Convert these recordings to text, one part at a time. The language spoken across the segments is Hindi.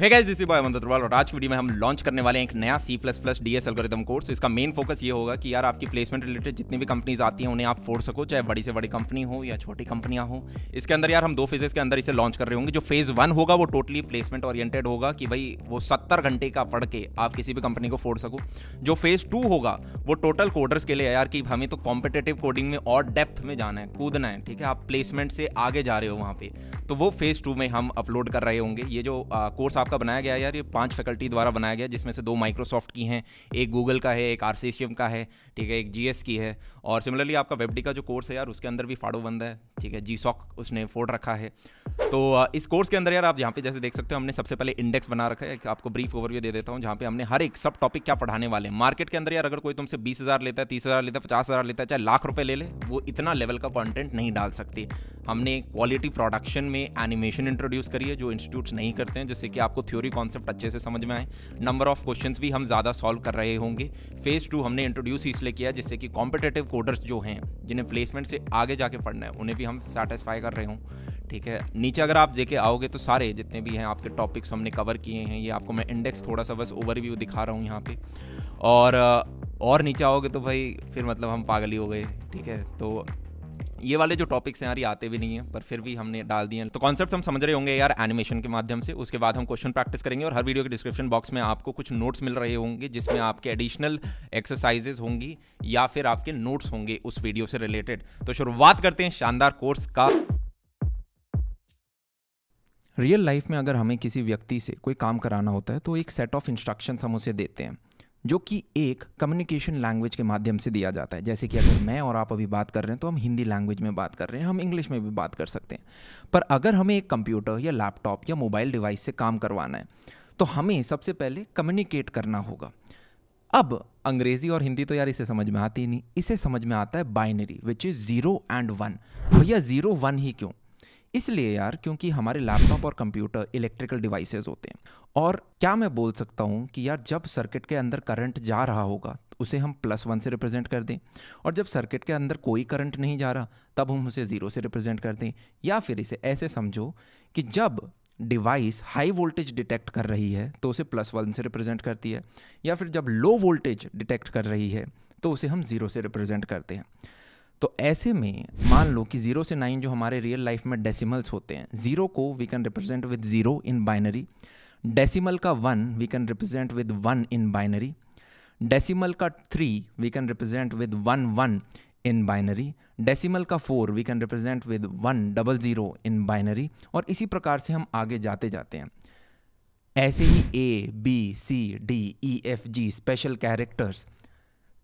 हे गाइस दिस बॉय और आज की वीडियो में हम लॉन्च करने वाले हैं एक नया C plus plus D S algorithm course इसका मेन फोकस ये होगा कि यार आपकी प्लेसमेंट रिलेटेड जितनी भी कंपनीज आती हैं उन्हें आप फोड़ सको चाहे बड़ी से बड़ी कंपनी हो या छोटी कंपनियां हो इसके अंदर यार हम दो फेजेस के अंदर इसे लॉन्च कर रहे होंगे जो फेज वन होगा वो टोटली प्लेसमेंट ऑरिएटेड होगा कि भाई वो सत्तर घंटे का पढ़ के आप किसी भी कंपनी को फोड़ सको जो फेज टू होगा वो टोटल कोडर्स के लिए यार कि हमें तो कॉम्पिटेटिव कोडिंग में और डेप्थ में जाना है कूदना है ठीक है आप प्लेसमेंट से आगे जा रहे हो वहाँ पे तो वो फेज टू में हम अपलोड कर रहे होंगे ये जो कोर्स कोर्स आपका बनाया गया यार ये पांच फैकल्टी द्वारा बनाया गया जिसमें से दो माइक्रोसॉफ्ट की हैं एक गूगल का है एक आर का है ठीक है एक जी की है और सिमिलरली आपका वेबडी का जो कोर्स है यार उसके अंदर भी फाड़ो बंद है ठीक है जी सॉक उसने फोड़ रखा है तो इस कोर्स के अंदर यार आप जहाँ पे जैसे देख सकते हो हमने सबसे पहले इंडेक्स बना रखा है आपको ब्रीफ ओवरव्यू दे देता हूँ जहाँ पे हमने हर एक सब टॉपिक क्या पढ़ाने वाले हैं मार्केट के अंदर यार अगर कोई तुमसे बीस हज़ार लेता है तीस हज़ार लेता है पचास हज़ार लेता है चाहे लाख रुपये ले ले वो इतना लेवल का कॉन्टेंट नहीं डाल सकती हमने क्वालिटी प्रोडक्शन में एनिमेशन इंट्रोड्यूस करी है जो इंस्टीट्यूट्स नहीं करते हैं जिससे कि आपको थ्योरी कॉन्सेप्ट अच्छे से समझ में आए नंबर ऑफ क्वेश्चन भी हम ज़्यादा सॉल्व कर रहे होंगे फेज़ टू हमने इंट्रोड्यूस इसलिए किया जिससे कि कॉम्पिटेटिव कोडर्स जो हैं जिन्हें प्लेसमेंट से आगे जाके पढ़ना है उन्हें भी हम सेटिस्फाई कर रहे हों ठीक है नीचे अगर आप देखे आओगे तो सारे जितने भी हैं आपके टॉपिक्स हमने कवर किए हैं ये आपको मैं इंडेक्स थोड़ा सा बस ओवरव्यू दिखा रहा हूँ यहाँ पे और और नीचे आओगे तो भाई फिर मतलब हम पागल ही हो गए ठीक है तो ये वाले जो टॉपिक्स हैं यार ये आते भी नहीं है पर फिर भी हमने डाल दिए तो कॉन्सेप्ट हम समझ रहे होंगे यार एनिमेशन के माध्यम से उसके बाद हम क्वेश्चन प्रैक्टिस करेंगे और हर वीडियो के डिस्क्रिप्शन बॉक्स में आपको कुछ नोट्स मिल रहे होंगे जिसमें आपके एडिशनल एक्सरसाइजेज होंगी या फिर आपके नोट्स होंगे उस वीडियो से रिलेटेड तो शुरुआत करते हैं शानदार कोर्स का रियल लाइफ में अगर हमें किसी व्यक्ति से कोई काम कराना होता है तो एक सेट ऑफ इंस्ट्रक्शंस हम उसे देते हैं जो कि एक कम्युनिकेशन लैंग्वेज के माध्यम से दिया जाता है जैसे कि अगर मैं और आप अभी बात कर रहे हैं तो हम हिंदी लैंग्वेज में बात कर रहे हैं हम इंग्लिश में भी बात कर सकते हैं पर अगर हमें एक कंप्यूटर या लैपटॉप या मोबाइल डिवाइस से काम करवाना है तो हमें सबसे पहले कम्युनिकेट करना होगा अब अंग्रेजी और हिंदी तो यार इसे समझ में आती ही नहीं इसे समझ में आता है binary which is zero and one भैया ज़ीरो वन ही क्यों इसलिए यार क्योंकि हमारे लैपटॉप और कंप्यूटर इलेक्ट्रिकल डिवाइसेस होते हैं और क्या मैं बोल सकता हूँ कि यार जब सर्किट के अंदर करंट जा रहा होगा तो उसे हम प्लस वन से रिप्रेजेंट कर दें और जब सर्किट के अंदर कोई करंट नहीं जा रहा तब हम उसे ज़ीरो से रिप्रेजेंट कर दें या फिर इसे ऐसे समझो कि जब डिवाइस हाई वोल्टेज डिटेक्ट कर रही है तो उसे प्लस वन से रिप्रेजेंट करती है या फिर जब लो वोल्टेज डिटेक्ट कर रही है तो उसे हम ज़ीरो से रिप्रेजेंट करते हैं तो ऐसे में मान लो कि जीरो से नाइन जो हमारे रियल लाइफ में डेसिमल्स होते हैं जीरो को we can represent with zero in binary decimal का one we can represent with one in binary decimal का three we can represent with one one in binary decimal का four we can represent with one double zero in binary और इसी प्रकार से हम आगे जाते जाते हैं ऐसे ही A B C D E F G special characters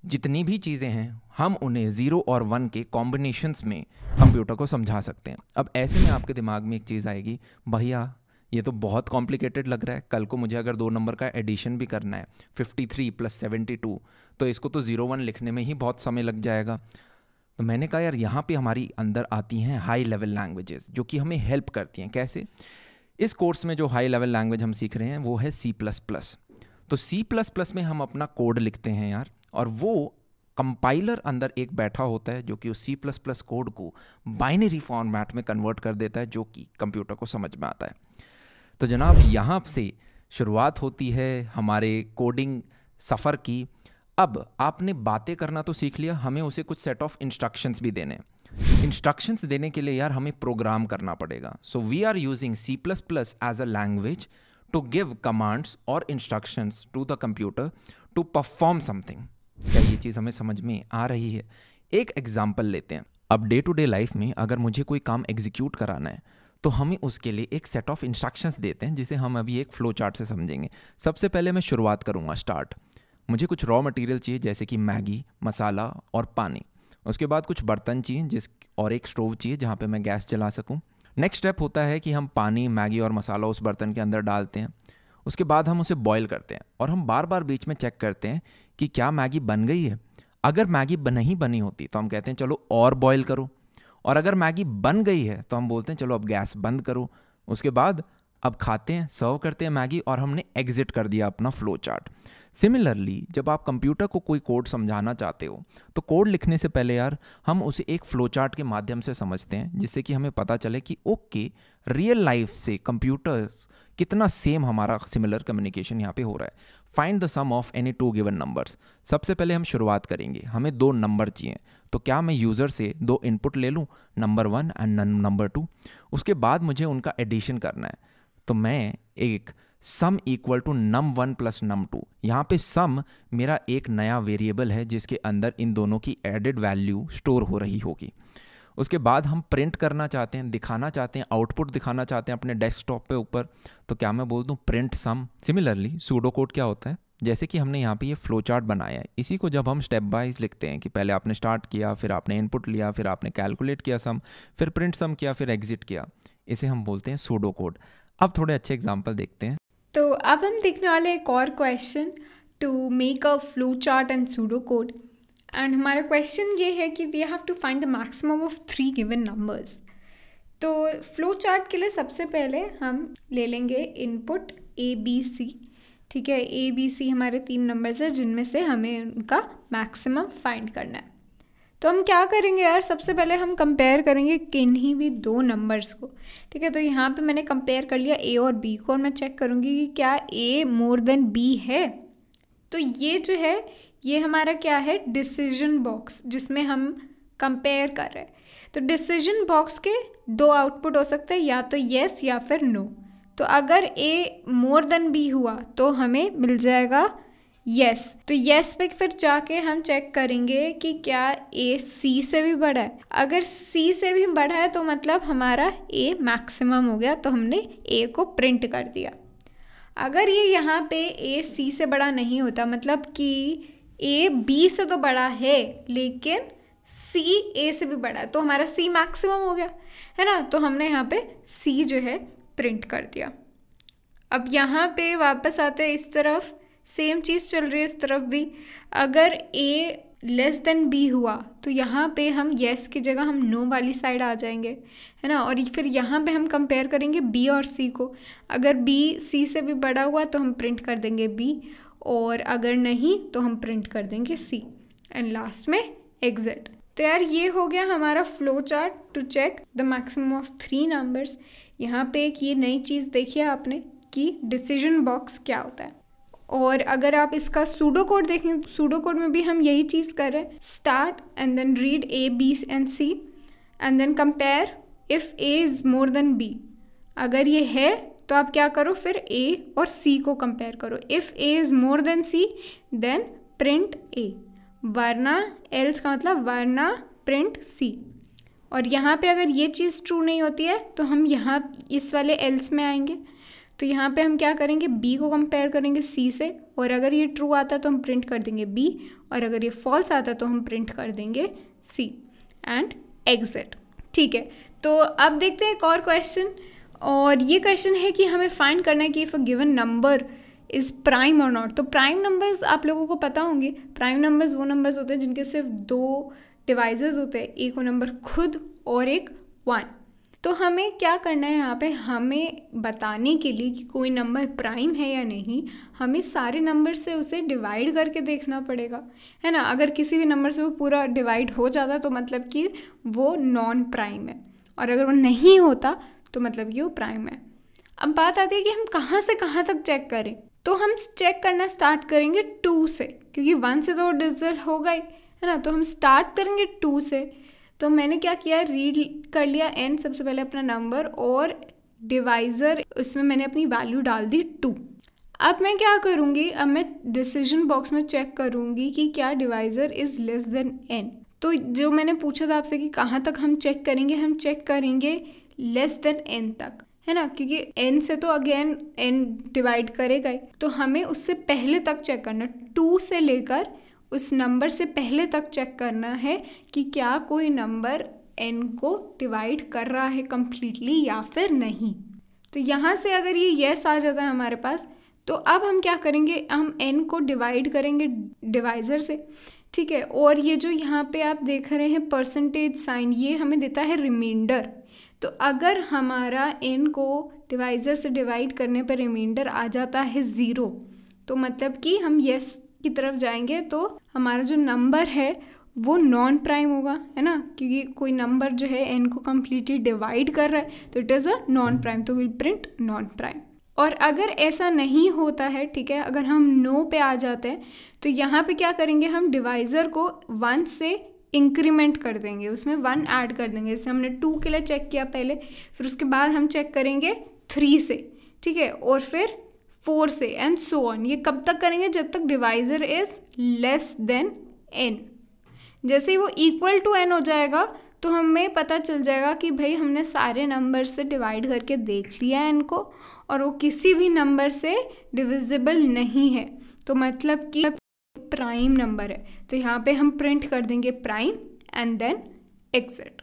जितनी भी चीज़ें हैं हम उन्हें ज़ीरो और वन के कॉम्बिनेशंस में कंप्यूटर को समझा सकते हैं अब ऐसे में आपके दिमाग में एक चीज़ आएगी भैया ये तो बहुत कॉम्प्लिकेटेड लग रहा है कल को मुझे अगर दो नंबर का एडिशन भी करना है 53 प्लस 72 तो इसको तो ज़ीरो वन लिखने में ही बहुत समय लग जाएगा तो मैंने कहा यार यहाँ पे हमारी अंदर आती हैं हाई लेवल लैंग्वेजेस जो कि हमें हेल्प करती हैं कैसे इस कोर्स में जो हाई लेवल लैंग्वेज हम सीख रहे हैं वो है सी प्लस प्लस तो सी प्लस प्लस में हम अपना कोड लिखते हैं यार और वो कंपाइलर अंदर एक बैठा होता है जो कि उस सी प्लस प्लस कोड को बाइनरी फॉर्मेट में कन्वर्ट कर देता है जो कि कंप्यूटर को समझ में आता है तो जनाब यहाँ से शुरुआत होती है हमारे कोडिंग सफ़र की अब आपने बातें करना तो सीख लिया हमें उसे कुछ सेट ऑफ इंस्ट्रक्शंस भी देने इंस्ट्रक्शंस देने के लिए यार हमें प्रोग्राम करना पड़ेगा so we are using C plus plus as a language to give commands और instructions to the computer to perform something चीज़ हमें समझ में आ रही है एक एग्जाम्पल लेते हैं अब डे टू डे लाइफ में अगर मुझे कोई काम एग्जीक्यूट कराना है तो हमें उसके लिए एक सेट ऑफ इंस्ट्रक्शंस देते हैं जिसे हम अभी एक फ्लो चार्ट से समझेंगे सबसे पहले मैं शुरुआत करूंगा स्टार्ट मुझे कुछ रॉ मटेरियल चाहिए जैसे कि मैगी मसाला और पानी उसके बाद कुछ बर्तन चाहिए जिस और एक स्टोव चाहिए जहाँ पे मैं गैस जला सकूँ नेक्स्ट स्टेप होता है कि हम पानी मैगी और मसाला उस बर्तन के अंदर डालते हैं उसके बाद हम उसे बॉईल करते हैं और हम बार बार बीच में चेक करते हैं कि क्या मैगी बन गई है अगर मैगी नहीं बनी होती तो हम कहते हैं चलो और बॉयल करो और अगर मैगी बन गई है तो हम बोलते हैं चलो अब गैस बंद करो उसके बाद अब खाते हैं सर्व करते हैं मैगी और हमने एग्जिट कर दिया अपना फ्लो चार्ट सिमिलरली जब आप कंप्यूटर को कोई कोड समझाना चाहते हो तो कोड लिखने से पहले यार हम उसे एक फ्लो चार्ट के माध्यम से समझते हैं जिससे कि हमें पता चले कि ओके रियल लाइफ से कंप्यूटर्स कितना सेम हमारा सिमिलर कम्युनिकेशन यहाँ पे हो रहा है find the sum of any two given numbers सबसे पहले हम शुरुआत करेंगे हमें दो नंबर चाहिए तो क्या मैं यूज़र से दो इनपुट ले लूँ number one and number two उसके बाद मुझे उनका एडिशन करना है तो मैं एक sum equal to num one plus num two यहाँ पे सम मेरा एक नया वेरिएबल है जिसके अंदर इन दोनों की एडेड वैल्यू स्टोर हो रही होगी उसके बाद हम प्रिंट करना चाहते हैं दिखाना चाहते हैं आउटपुट दिखाना चाहते हैं अपने डेस्कटॉप पे ऊपर तो क्या मैं बोल दूँ print sum similarly pseudo code क्या होता है जैसे कि हमने यहाँ पे ये फ्लो चार्ट बनाया है इसी को जब हम स्टेप बाइज लिखते हैं कि पहले आपने स्टार्ट किया फिर आपने इनपुट लिया फिर आपने कैलकुलेट किया सम फिर प्रिंट सम किया फिर एग्जिट किया इसे हम बोलते हैं सूडो कोड अब थोड़े अच्छे एग्जाम्पल देखते हैं तो अब हम देखने वाले एक और question to make a flow chart and pseudo code and हमारा क्वेश्चन ये है कि we have to find the maximum of three given numbers तो फ्लो चार्ट के लिए सबसे पहले हम ले लेंगे इनपुट ए बी सी ठीक है ए बी सी हमारे तीन नंबर्स हैं जिनमें से हमें उनका मैक्सिमम फाइंड करना है तो हम क्या करेंगे यार सबसे पहले हम कंपेयर करेंगे किन्हीं भी दो नंबर्स को ठीक है तो यहाँ पे मैंने कंपेयर कर लिया ए और बी को और मैं चेक करूँगी कि क्या ए मोर देन बी है तो ये जो है ये हमारा क्या है डिसीजन बॉक्स जिसमें हम कंपेयर कर रहे हैं तो डिसीजन बॉक्स के दो आउटपुट हो सकते हैं या तो येस या फिर नो तो अगर ए मोर देन बी हुआ तो हमें मिल जाएगा यस तो यस पे फिर जाके हम चेक करेंगे कि क्या ए सी से भी बड़ा है अगर सी से भी बड़ा है तो मतलब हमारा ए मैक्सिमम हो गया तो हमने ए को प्रिंट कर दिया अगर ये यहाँ पे ए सी से बड़ा नहीं होता मतलब कि ए बी से तो बड़ा है लेकिन सी ए से भी बड़ा है तो हमारा सी मैक्सिमम हो गया है ना तो हमने यहाँ पे सी जो है प्रिंट कर दिया अब यहाँ पे वापस आते हैं इस तरफ सेम चीज़ चल रही है इस तरफ भी अगर ए लेस देन बी हुआ तो यहाँ पे हम येस की जगह हम नो no वाली साइड आ जाएंगे है ना और फिर यहाँ पे हम कंपेयर करेंगे बी और सी को अगर बी सी से भी बड़ा हुआ तो हम प्रिंट कर देंगे बी और अगर नहीं तो हम प्रिंट कर देंगे सी एंड लास्ट में एग्जिट तो यार ये हो गया हमारा flow chart to check the maximum of three numbers यहाँ पे एक ये नई चीज़ देखी है आपने कि डिसीजन बॉक्स क्या होता है और अगर आप इसका सूडो कोड देखें सूडो कोड में भी हम यही चीज़ कर रहे हैं start and then read A B and C and then compare if A is more than B अगर ये है तो आप क्या करो फिर ए और सी को कंपेयर करो if A is more than C then print A वरना एल्स का मतलब वरना प्रिंट सी और यहाँ पे अगर ये चीज़ ट्रू नहीं होती है तो हम यहाँ इस वाले एल्स में आएंगे तो यहाँ पे हम क्या करेंगे बी को कंपेयर करेंगे सी से और अगर ये ट्रू आता है तो हम प्रिंट कर देंगे बी और अगर ये फॉल्स आता है तो हम प्रिंट कर देंगे सी एंड एग्जिट ठीक है तो अब देखते हैं एक और क्वेश्चन और ये क्वेश्चन है कि हमें फाइंड करना है कि if a given number is prime और नॉट तो प्राइम नंबर्स आप लोगों को पता होंगे प्राइम नंबर्स वो नंबर्स होते हैं जिनके सिर्फ दो डिवाइजेज होते हैं एक वो नंबर खुद और एक वन तो हमें क्या करना है यहाँ पे हमें बताने के लिए कि कोई नंबर प्राइम है या नहीं हमें सारे नंबर से उसे डिवाइड करके देखना पड़ेगा है ना अगर किसी भी नंबर से वो पूरा डिवाइड हो जाता तो मतलब कि वो नॉन प्राइम है और अगर वो नहीं होता तो मतलब कि वो प्राइम है अब बात आती है कि हम कहाँ से कहाँ तक चेक करें तो हम चेक करना स्टार्ट करेंगे टू से क्योंकि वन से तो डिजिटल हो ही है ना तो हम स्टार्ट करेंगे टू से तो मैंने क्या किया रीड कर लिया एन सबसे पहले अपना नंबर और डिवाइज़र उसमें मैंने अपनी वैल्यू डाल दी टू अब मैं क्या करूँगी अब मैं डिसीजन बॉक्स में चेक करूँगी कि क्या divisor is less than N तो जो मैंने पूछा था आपसे कि कहाँ तक हम चेक करेंगे हम चेक करेंगे लेस देन एन तक है ना क्योंकि एन से तो अगेन एन डिवाइड करेगा ही तो हमें उससे पहले तक चेक करना टू से लेकर उस नंबर से पहले तक चेक करना है कि क्या कोई नंबर एन को डिवाइड कर रहा है कम्प्लीटली या फिर नहीं तो यहाँ से अगर ये येस आ जाता है हमारे पास तो अब हम क्या करेंगे हम एन को डिवाइड करेंगे डिवाइज़र से ठीक है और ये जो यहाँ पे आप देख रहे हैं परसेंटेज साइन ये हमें देता है रिमाइंडर तो अगर हमारा एन को डिवाइज़र से डिवाइड करने पर रिमाइंडर आ जाता है ज़ीरो तो मतलब कि हम येस की तरफ जाएंगे तो हमारा जो नंबर है वो नॉन प्राइम होगा है ना क्योंकि कोई नंबर जो है एन को कम्प्लीटली डिवाइड कर रहा है तो it is a non prime तो विल प्रिंट नॉन प्राइम और अगर ऐसा नहीं होता है ठीक है अगर हम नो पे आ जाते हैं तो यहाँ पे क्या करेंगे हम डिवाइज़र को वन से इंक्रीमेंट कर देंगे उसमें वन ऐड कर देंगे जैसे हमने टू के लिए चेक किया पहले फिर उसके बाद हम चेक करेंगे थ्री से ठीक है और फिर फोर से एंड सो ऑन ये कब तक करेंगे जब तक divisor is less than N जैसे ही वो इक्वल टू एन हो जाएगा तो हमें पता चल जाएगा कि भाई हमने सारे नंबर से डिवाइड करके देख लिया है इनको और वो किसी भी नंबर से डिविजिबल नहीं है तो मतलब कि प्राइम नंबर है तो यहाँ पे हम प्रिंट कर देंगे प्राइम एंड देन एग्जिट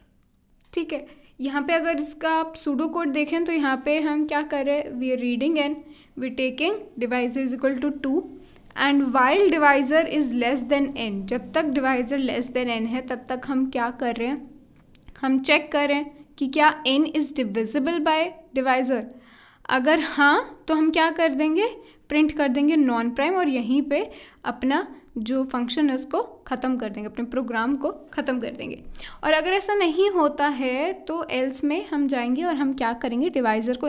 ठीक है यहाँ पे अगर इसका आप सूडो कोड देखें तो यहाँ पे हम क्या कर रहे हैं we are reading N we taking divisor is equal to 2 and while divisor is less than N जब तक डिवाइज़र लेस देन एन है तब तक हम क्या कर रहे हैं हम चेक कर रहे हैं कि क्या N is divisible by divisor अगर हाँ तो हम क्या कर देंगे प्रिंट कर देंगे नॉन प्राइम और यहीं पे अपना जो फंक्शन है उसको ख़त्म कर देंगे अपने प्रोग्राम को ख़त्म कर देंगे और अगर ऐसा नहीं होता है तो एल्स में हम जाएंगे और हम क्या करेंगे डिवाइज़र को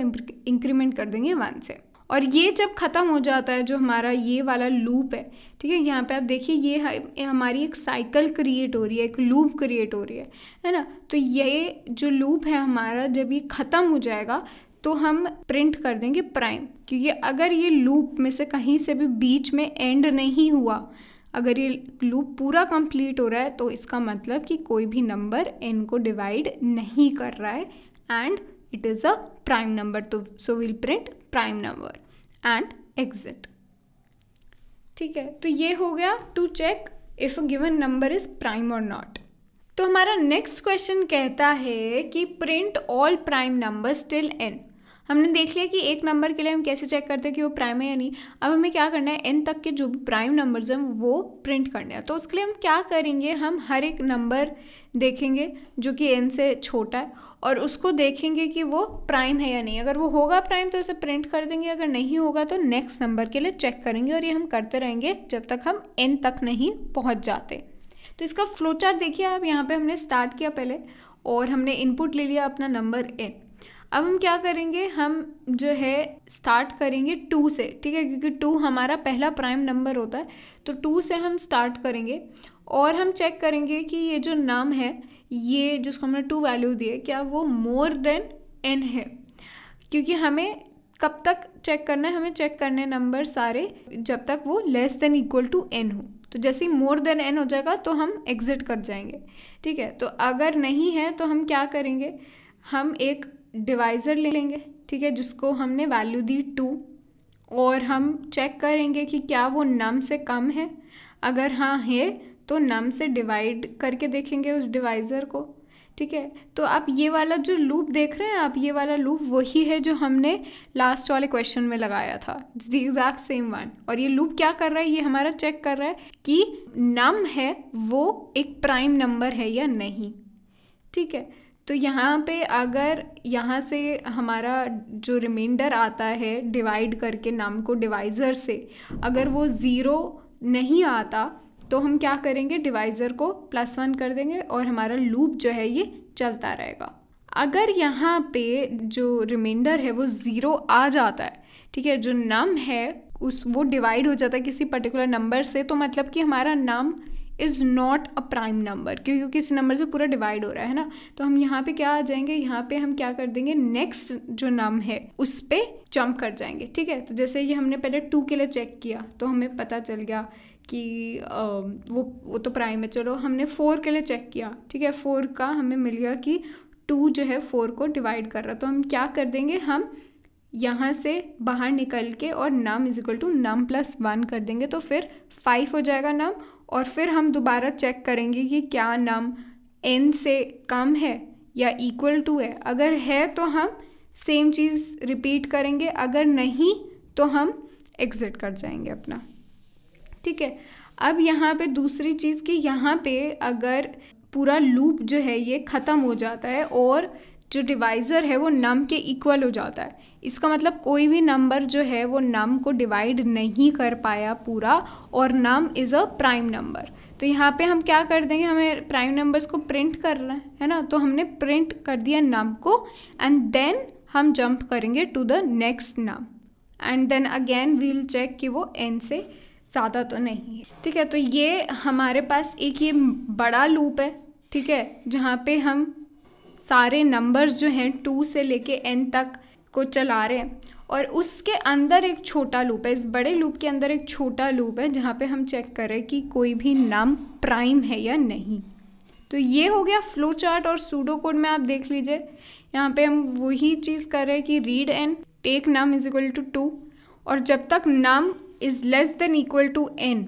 इंक्रीमेंट कर देंगे वन से और ये जब ख़त्म हो जाता है जो हमारा ये वाला लूप है ठीक है यहाँ पे आप देखिए ये हमारी एक साइकिल क्रिएट हो रही है एक लूप क्रिएट हो रही है है ना तो ये जो लूप है हमारा जब ये ख़त्म हो जाएगा तो हम प्रिंट कर देंगे प्राइम क्योंकि अगर ये लूप में से कहीं से भी बीच में एंड नहीं हुआ अगर ये लूप पूरा कंप्लीट हो रहा है तो इसका मतलब कि कोई भी नंबर एन को डिवाइड नहीं कर रहा है and it is a prime number so we'll print prime number and exit ठीक है तो ये हो गया to check if a given number is prime और नॉट तो हमारा नेक्स्ट क्वेश्चन कहता है कि print all prime number till N हमने देख लिया कि एक नंबर के लिए हम कैसे चेक करते हैं कि वो प्राइम है या नहीं अब हमें क्या करना है एन तक के जो भी प्राइम नंबर्स हैं वो प्रिंट करने हैं तो उसके लिए हम क्या करेंगे हम हर एक नंबर देखेंगे जो कि एन से छोटा है और उसको देखेंगे कि वो प्राइम है या नहीं अगर वो होगा प्राइम तो इसे प्रिंट कर देंगे अगर नहीं होगा तो नेक्स्ट नंबर के लिए चेक करेंगे और ये हम करते रहेंगे जब तक हम एन तक नहीं पहुंच जाते तो इसका फ्लो चार्ट देखिए आप यहाँ पे हमने स्टार्ट किया पहले और हमने इनपुट ले लिया अपना नंबर एन अब हम क्या करेंगे हम जो है स्टार्ट करेंगे टू से ठीक है क्योंकि टू हमारा पहला प्राइम नंबर होता है तो टू से हम स्टार्ट करेंगे और हम चेक करेंगे कि ये जो नाम है ये जिसको हमने टू वैल्यू दिए क्या वो मोर देन एन है क्योंकि हमें कब तक चेक करना है हमें चेक करने नंबर सारे जब तक वो less than equal to N हो तो जैसे ही मोर देन एन हो जाएगा तो हम एग्ज़िट कर जाएंगे ठीक है तो अगर नहीं है तो हम क्या करेंगे हम एक डिवाइज़र ले लेंगे ठीक है जिसको हमने वैल्यू दी टू और हम चेक करेंगे कि क्या वो नम से कम है अगर हाँ है तो नम से डिवाइड करके देखेंगे उस डिवाइज़र को ठीक है तो आप ये वाला जो लूप देख रहे हैं आप ये वाला लूप वही है जो हमने लास्ट वाले क्वेश्चन में लगाया था it's the exact same one और ये लूप क्या कर रहा है ये हमारा चेक कर रहा है कि नम है वो एक प्राइम नंबर है या नहीं ठीक है तो यहाँ पे अगर यहाँ से हमारा जो रिमाइंडर आता है डिवाइड करके नाम को डिवाइज़र से अगर वो ज़ीरो नहीं आता तो हम क्या करेंगे डिवाइज़र को प्लस वन कर देंगे और हमारा लूप जो है ये चलता रहेगा अगर यहाँ पे जो रिमाइंडर है वो ज़ीरो आ जाता है ठीक है जो नम है उस वो डिवाइड हो जाता है किसी पर्टिकुलर नंबर से तो मतलब कि हमारा num is not a prime number क्योंकि किसी नंबर से पूरा डिवाइड हो रहा है ना तो हम यहाँ पे क्या आ जाएंगे यहाँ पे हम क्या कर देंगे नेक्स्ट जो नम है उस पर जम्प कर जाएंगे ठीक है तो जैसे ये हमने पहले टू के लिए चेक किया तो हमें पता चल गया कि वो वो तो प्राइम है चलो हमने फ़ोर के लिए चेक किया ठीक है फ़ोर का हमें मिल गया कि टू जो है फ़ोर को डिवाइड कर रहा तो हम क्या कर देंगे हम यहाँ से बाहर निकल के और num is equal to num plus one कर देंगे तो फिर फाइव हो जाएगा नम और फिर हम दोबारा चेक करेंगे कि क्या नम एन से कम है या इक्वल टू है अगर है तो हम सेम चीज़ रिपीट करेंगे अगर नहीं तो हम एग्ज़िट कर जाएंगे अपना ठीक है अब यहाँ पे दूसरी चीज़ कि यहाँ पे अगर पूरा लूप जो है ये ख़त्म हो जाता है और जो डिवाइज़र है वो नम के इक्वल हो जाता है इसका मतलब कोई भी नंबर जो है वो नम को डिवाइड नहीं कर पाया पूरा और num is a prime number तो यहाँ पे हम क्या कर देंगे हमें प्राइम नंबर्स को प्रिंट करना है है ना तो हमने प्रिंट कर दिया नम को एंड देन हम जंप करेंगे to the next num and then again will check कि वो एन से ज़्यादा तो नहीं है ठीक है तो ये हमारे पास एक ये बड़ा लूप है ठीक है जहाँ पे हम सारे नंबर्स जो हैं टू से लेके एन तक को चला रहे हैं और उसके अंदर एक छोटा लूप है इस बड़े लूप के अंदर एक छोटा लूप है जहाँ पे हम चेक करें कि कोई भी नम प्राइम है या नहीं तो ये हो गया फ्लो चार्ट और सूडो कोड में आप देख लीजिए यहाँ पे हम वही चीज़ कर रहे हैं कि read N take num is equal to two और जब तक num is less than equal to N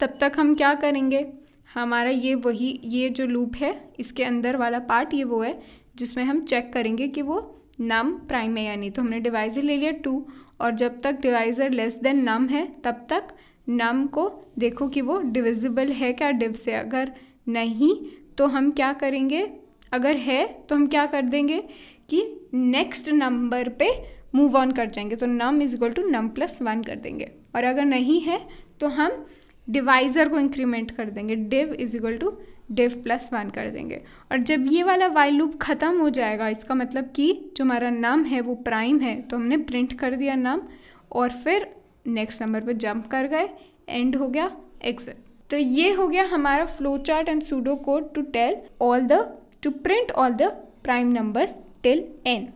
तब तक हम क्या करेंगे हमारा ये वही ये जो लूप है इसके अंदर वाला पार्ट ये वो है जिसमें हम चेक करेंगे कि वो नम प्राइम है या नहीं तो हमने डिवाइज़र ले लिया टू और जब तक डिवाइज़र लेस देन नम है तब तक नम को देखो कि वो डिविजिबल है क्या डिव से अगर नहीं तो हम क्या करेंगे अगर है तो हम क्या कर देंगे कि नेक्स्ट नंबर पे मूव ऑन कर जाएंगे तो num is equal to num plus one कर देंगे और अगर नहीं है तो हम डिवाइज़र को इंक्रीमेंट कर देंगे div is equal to div plus one कर देंगे और जब ये वाला वाइल लूप ख़त्म हो जाएगा इसका मतलब कि जो हमारा नम है वो प्राइम है तो हमने प्रिंट कर दिया नम और फिर नेक्स्ट नंबर पर जंप कर गए एंड हो गया एग्जिट तो ये हो गया हमारा flow chart and pseudo code to tell all the to print all the prime numbers till N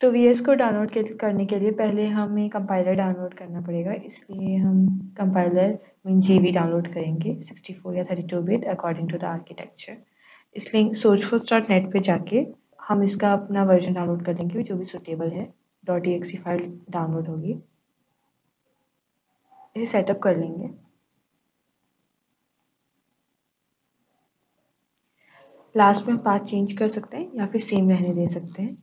तो वी एस को डाउनलोड करने के लिए पहले हमें कंपाइलर डाउनलोड करना पड़ेगा इसलिए हम कंपाइलर मीन जी डाउनलोड करेंगे 64 या 32 bit according to the architecture इस लिंक फोर्स डॉट नेट पर जाके हम इसका अपना वर्जन डाउनलोड कर लेंगे जो भी सुटेबल है डॉट ई फाइल डाउनलोड होगी इसे सेटअप कर लेंगे लास्ट में हम पाथ चेंज कर सकते हैं या फिर सेम रहने दे सकते हैं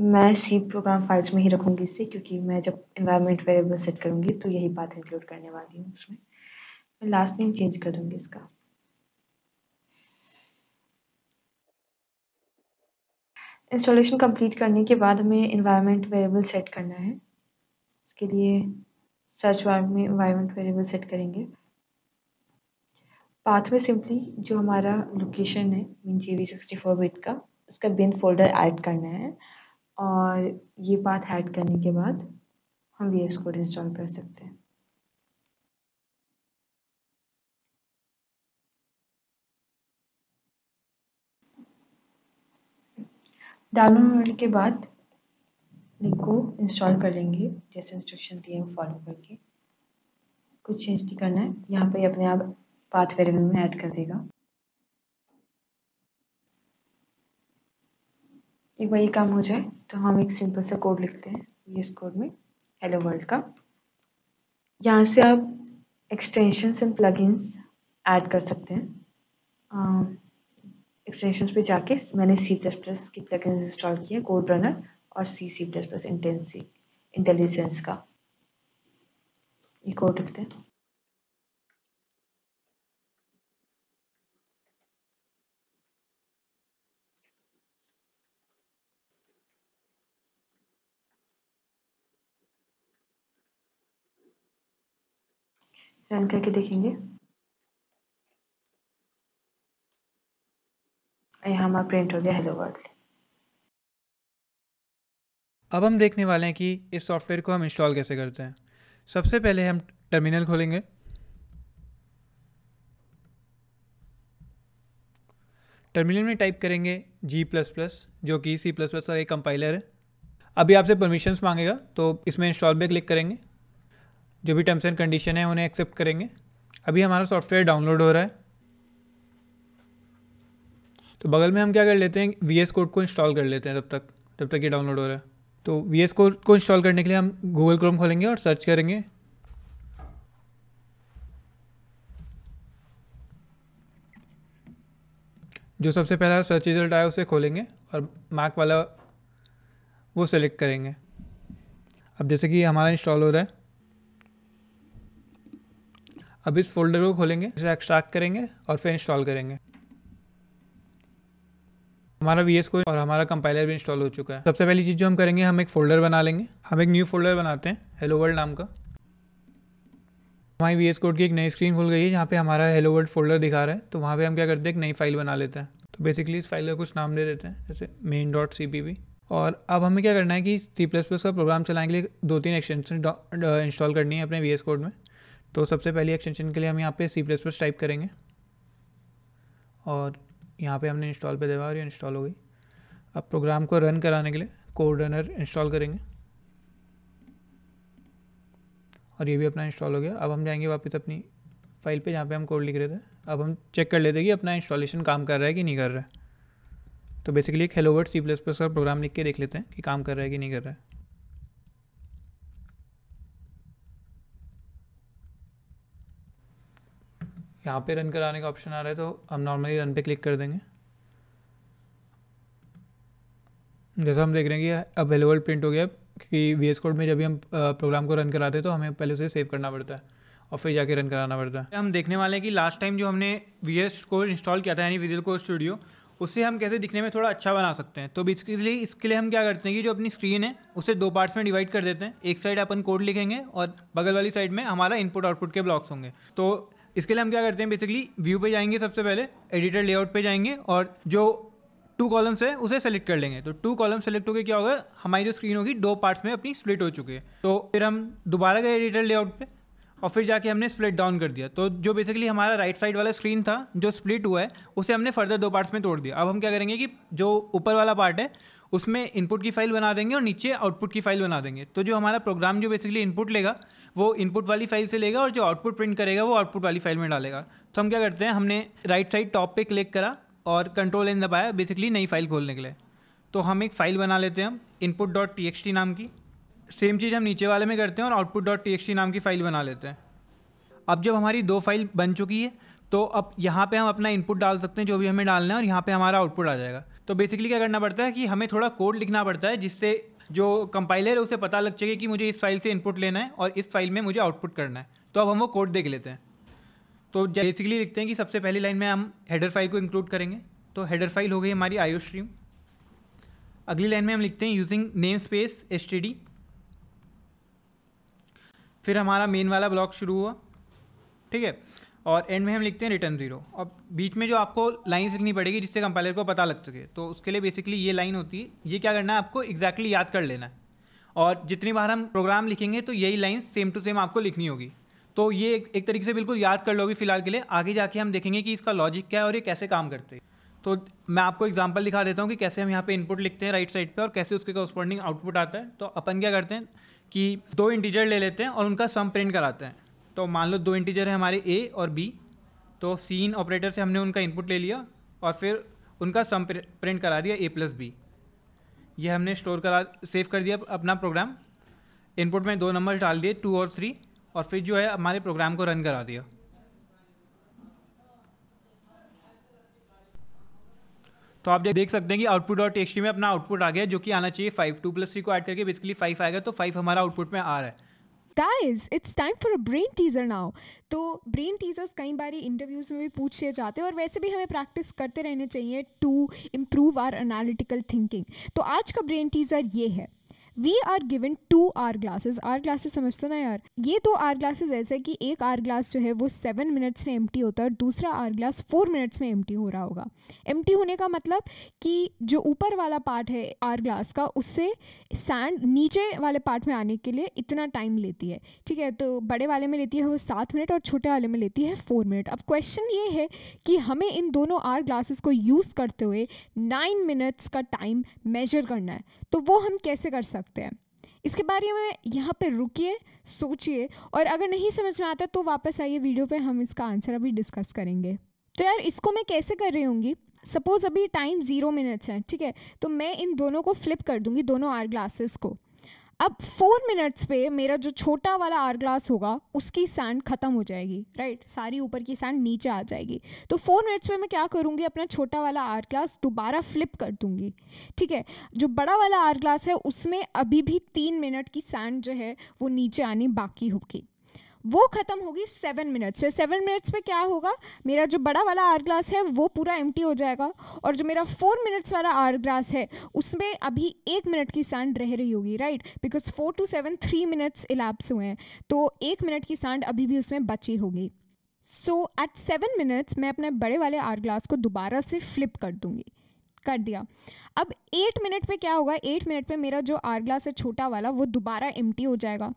मैं सी प्रोग्राम फाइल्स में ही रखूँगी इसे क्योंकि मैं जब इन्वायरमेंट वेरिएबल सेट करूँगी तो यही बात इंक्लूड करने वाली हूँ उसमें मैं लास्ट नेम चेंज कर दूँगी इसका इंस्टॉलेशन कंप्लीट करने के बाद हमें इन्वायरमेंट वेरिएबल सेट करना है इसके लिए सर्च बार में इन्वायरमेंट वेरिएबल सेट करेंगे पाथ में सिंपली जो हमारा लोकेशन है min G V sixty four bit का उसका बिन फोल्डर ऐड करना है और ये पाथ ऐड करने के बाद हम वी एस कोड इंस्टॉल कर सकते हैं डाउनलोड होने के बाद लिंक को इंस्टॉल कर लेंगे जैसे इंस्ट्रक्शन दिए हैं फॉलो करके कुछ चेंज नहीं करना है यहाँ पे अपने आप पाथ वेरिएबल में ऐड कर देगा कि वही काम हो जाए तो हम एक सिंपल सा कोड लिखते हैं ये इस कोड में हेलो वर्ल्ड का यहाँ से आप एक्सटेंशंस एंड प्लगइन्स ऐड कर सकते हैं एक्सटेंशंस पे जाके मैंने सी प्लस प्लस की प्लगइन्स इंस्टॉल किए कोड रनर और सी सी प्लस प्लस इंटेंसी इंटेलिजेंस का ये कोड लिखते हैं रन करके देखेंगे यहाँ हमारा प्रिंट हो गया हेलो वर्ल्ड अब हम देखने वाले हैं कि इस सॉफ्टवेयर को हम इंस्टॉल कैसे करते हैं सबसे पहले हम टर्मिनल खोलेंगे टर्मिनल में टाइप करेंगे जी प्लस प्लस जो कि सी प्लस प्लस का एक कंपाइलर है अभी आपसे परमिशंस मांगेगा तो इसमें इंस्टॉल पे क्लिक करेंगे जो भी टर्म्स एंड कंडीशन है उन्हें एक्सेप्ट करेंगे अभी हमारा सॉफ्टवेयर डाउनलोड हो रहा है तो बगल में हम क्या कर लेते हैं वी एस कोड को इंस्टॉल कर लेते हैं तब तक जब तक ये डाउनलोड हो रहा है तो वी एस कोड को इंस्टॉल करने के लिए हम गूगल क्रोम खोलेंगे और सर्च करेंगे जो सबसे पहला सर्च रिजल्ट आया उसे खोलेंगे और मार्क वाला वो सेलेक्ट करेंगे अब जैसे कि हमारा इंस्टॉल हो रहा है अब इस फोल्डर को खोलेंगे इसे एक्सट्रैक्ट करेंगे और फिर इंस्टॉल करेंगे हमारा वी एस कोड और हमारा कंपाइलर भी इंस्टॉल हो चुका है सबसे पहली चीज़ जो हम करेंगे हम एक फ़ोल्डर बना लेंगे हम एक न्यू फोल्डर बनाते हैं हेलो वर्ल्ड नाम का हमारी वी एस कोड की एक नई स्क्रीन खुल गई है जहाँ पे हमारा हेलो वर्ल्ड फोल्डर दिखा रहा है तो वहाँ पे हम क्या करते हैं एक नई फाइल बना लेते हैं तो बेसिकली इस फाइल का कुछ नाम दे देते हैं जैसे main dot C P B और अब हमें क्या करना है कि सी प्लस प्लस का प्रोग्राम चलाने के लिए दो तीन एक्सटेंशन इंस्टॉल करनी है अपने वी एस कोड में तो सबसे पहली एक्सटेंशन के लिए हम यहाँ पे सी प्लस प्लस टाइप करेंगे और यहाँ पे हमने इंस्टॉल पे देवा और ये इंस्टॉल हो गई अब प्रोग्राम को रन कराने के लिए कोड रनर इंस्टॉल करेंगे और ये भी अपना इंस्टॉल हो गया अब हम जाएंगे वापस अपनी फाइल पे जहाँ पे हम कोड लिख रहे थे अब हम चेक कर लेते कि अपना इंस्टॉलेशन काम कर रहा है कि नहीं कर रहा है तो बेसिकली एक हेलोवर्ड सी प्लस प्लस का प्रोग्राम लिख के देख लेते हैं कि काम कर रहा है कि नहीं कर रहा है यहाँ पे रन कराने का ऑप्शन आ रहा है तो हम नॉर्मली रन पे क्लिक कर देंगे जैसा हम देख रहे हैं कि अवेलेबल प्रिंट हो गया क्योंकि वी एस कोड में जब भी हम प्रोग्राम को रन कराते हैं तो हमें पहले उसे सेव करना पड़ता है और फिर जाके रन कराना पड़ता है हम देखने वाले हैं कि लास्ट टाइम जो हमने वी एस कोड इंस्टॉल किया था यानी विजल कोड स्टूडियो उसे हम कैसे दिखने में थोड़ा अच्छा बना सकते हैं तो बेसिकली इसके लिए हम क्या करते हैं कि जो अपनी स्क्रीन है उसे दो पार्ट्स में डिवाइड कर देते हैं एक साइड अपन कोड लिखेंगे और बगल वाली साइड में हमारा इनपुट आउटपुट के ब्लॉक्स होंगे तो इसके लिए हम क्या करते हैं बेसिकली व्यू पे जाएंगे सबसे पहले एडिटर लेआउट पे जाएंगे और जो टू कॉलम्स है उसे सेलेक्ट कर लेंगे तो टू कॉलम सेलेक्ट होकर क्या होगा हमारी जो स्क्रीन होगी दो पार्ट्स में अपनी स्प्लिट हो चुकी है तो फिर हम दोबारा गए एडिटर लेआउट पे और फिर जाके हमने स्प्लिट डाउन कर दिया तो जो बेसिकली हमारा राइट साइड वाला स्क्रीन था जो स्प्लिट हुआ है उसे हमने फर्दर दो पार्ट्स में तोड़ दिया अब हम क्या करेंगे कि जो ऊपर वाला पार्ट है उसमें इनपुट की फाइल बना देंगे और नीचे आउटपुट की फाइल बना देंगे तो जो हमारा प्रोग्राम जो बेसिकली इनपुट लेगा वो इनपुट वाली फाइल से लेगा और जो आउटपुट प्रिंट करेगा वो आउटपुट वाली फाइल में डालेगा तो हम क्या करते हैं हमने राइट साइड टॉप पर क्लिक करा और कंट्रोल एन दबाया बेसिकली नई फाइल खोलने के लिए तो हम एक फ़ाइल बना लेते हैं हम इनपुट डॉट टी नाम की सेम चीज़ हम नीचे वाले में करते हैं और आउटपुट डॉट टी नाम की फ़ाइल बना लेते हैं अब जब हमारी दो फाइल बन चुकी है तो अब यहाँ पे हम अपना इनपुट डाल सकते हैं जो भी हमें डालना है और यहाँ पे हमारा आउटपुट आ जाएगा तो बेसिकली क्या करना पड़ता है कि हमें थोड़ा कोड लिखना पड़ता है जिससे जो कंपाइलर है उसे पता लग सके कि मुझे इस फाइल से इनपुट लेना है और इस फाइल में मुझे आउटपुट करना है तो अब हम वो कोड देख लेते हैं तो बेसिकली लिखते हैं कि सबसे पहली लाइन में हम हेडर फाइल को इंक्लूड करेंगे तो हेडर फाइल हो गई हमारी आयो स्ट्रीम अगली लाइन में हम लिखते हैं using namespace S T D फिर हमारा मेन वाला ब्लॉक शुरू हुआ ठीक है और एंड में हम लिखते हैं रिटर्न जीरो अब बीच में जो आपको लाइन्स लिखनी पड़ेगी जिससे कंपाइलर को पता लग सके तो उसके लिए बेसिकली ये लाइन होती है ये क्या करना है आपको एग्जैक्टली exactly याद कर लेना है और जितनी बार हम प्रोग्राम लिखेंगे तो यही लाइन्स सेम टू सेम आपको लिखनी होगी तो ये एक, एक तरीके से बिल्कुल याद कर लोगे फिलहाल के लिए आगे जाके हम देखेंगे कि इसका लॉजिक क्या है और ये कैसे काम करते हैं तो मैं आपको एग्जाम्पल दिखा देता हूँ कि कैसे हम यहाँ पे इनपुट लिखते हैं राइट साइड पे और कैसे उसके कॉरस्पॉन्डिंग आउटपुट आता है तो अपन क्या करते हैं कि दो इंटीजर ले लेते हैं और उनका सम प्रिंट कराते हैं तो मान लो दो इंटीजर है हमारे ए और बी तो सीन ऑपरेटर से हमने उनका इनपुट ले लिया और फिर उनका सम प्रिंट करा दिया ए प्लस बी ये हमने स्टोर करा सेव कर दिया अपना प्रोग्राम इनपुट में दो नंबर डाल दिए टू और थ्री और फिर जो है हमारे प्रोग्राम को रन करा दिया तो आप देख सकते हैं कि आउटपुट डॉट टेक्सटी में अपना आउटपुट आ गया जो कि आना चाहिए फाइव टू प्लस थ्री को एड करके बेसिकली फाइव आएगा तो फाइव हमारा आउटपुट में आ रहा है Guys, it's time for a brain teaser now. तो brain teasers कई बार interviews में भी पूछे जाते हैं और वैसे भी हमें practice करते रहने चाहिए to improve our analytical thinking. तो आज का brain teaser ये है we are given two hourglasses hourglasses समझ लो तो ना यार ये दो आर ग्लासेस ऐसे कि एक आर ग्लास जो है वो सेवन मिनट्स में एम होता है और दूसरा आर ग्लास फोर मिनट्स में एम हो रहा होगा एम होने का मतलब कि जो ऊपर वाला पार्ट है आर ग्लास का उससे सैंड नीचे वाले पार्ट में आने के लिए इतना टाइम लेती है ठीक है तो बड़े वाले में लेती है वो सात मिनट और छोटे वाले में लेती है फोर मिनट अब क्वेश्चन ये है कि हमें इन दोनों आर ग्लासेस को यूज़ करते हुए नाइन मिनट्स का टाइम मेजर करना है तो वो हम कैसे कर सकते सकते हैं इसके बारे में यहाँ पर रुकिए सोचिए और अगर नहीं समझ में आता तो वापस आइए वीडियो पर हम इसका आंसर अभी डिस्कस करेंगे तो यार इसको मैं कैसे कर रही होंगी सपोज़ अभी टाइम ज़ीरो मिनट्स हैं ठीक है तो मैं इन दोनों को फ्लिप कर दूंगी दोनों आर ग्लासेस को अब फोर मिनट्स पे मेरा जो छोटा वाला आर ग्लास होगा उसकी सैंड ख़त्म हो जाएगी राइट सारी ऊपर की सैंड नीचे आ जाएगी तो फोर मिनट्स पे मैं क्या करूँगी अपना छोटा वाला आर ग्लास दोबारा फ्लिप कर दूँगी ठीक है जो बड़ा वाला आर ग्लास है उसमें अभी भी तीन मिनट की सैंड जो है वो नीचे आनी बाकी होगी वो ख़त्म होगी सेवन मिनट्स में सेवन मिनट्स में क्या होगा मेरा जो बड़ा वाला आर ग्लास है वो पूरा एम हो जाएगा और जो मेरा फोर मिनट्स वाला आर ग्लास है उसमें अभी एक मिनट की सांड रह रही होगी right because four to seven three minutes elapse हुए हैं तो एक मिनट की सांड अभी भी उसमें बची होगी सो एट सेवन मिनट्स मैं अपने बड़े वाले आर ग्लास को दोबारा से फ्लिप कर दूंगी कर दिया अब एट मिनट पे क्या होगा एट मिनट पे मेरा जो आर ग्लास है छोटा वाला वो दोबारा एम हो जाएगा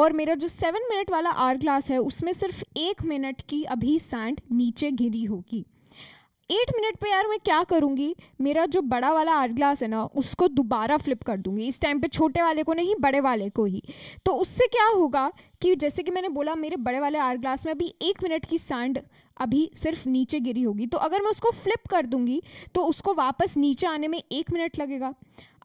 और मेरा जो सेवन मिनट वाला आर ग्लास है उसमें सिर्फ एक मिनट की अभी सैंड नीचे घिरी होगी एट मिनट पे यार मैं क्या करूँगी मेरा जो बड़ा वाला आर ग्लास है ना उसको दोबारा फ्लिप कर दूँगी इस टाइम पे छोटे वाले को नहीं बड़े वाले को ही तो उससे क्या होगा कि जैसे कि मैंने बोला मेरे बड़े वाले आर ग्लास में अभी एक मिनट की सैंड अभी सिर्फ नीचे गिरी होगी तो अगर मैं उसको फ्लिप कर दूंगी तो उसको वापस नीचे आने में एक मिनट लगेगा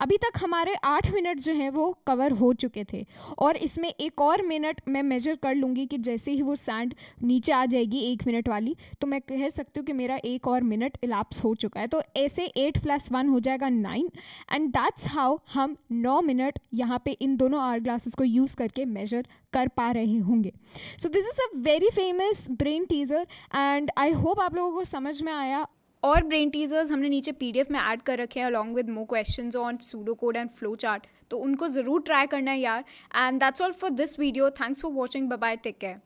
अभी तक हमारे आठ मिनट जो हैं वो कवर हो चुके थे और इसमें एक और मिनट मैं मेजर कर लूँगी कि जैसे ही वो सैंड नीचे आ जाएगी एक मिनट वाली तो मैं कह सकती हूँ कि मेरा एक और मिनट इलाप्स हो चुका है तो ऐसे एट प्लस वन हो जाएगा नाइन एंड दैट्स हाउ हम नौ मिनट यहाँ पे इन दोनों आर ग्लासेस को यूज़ करके मेजर कर पा रहे होंगे so this is a very famous brain teaser and I hope आप लोगों को समझ में आया और ब्रेन टीजर्स हमने नीचे पीडीएफ में ऐड कर रखे हैं along with more question on pseudo code and flow chart तो उनको ज़रूर ट्राई करना है यार and that's all for this video thanks for watching bye take care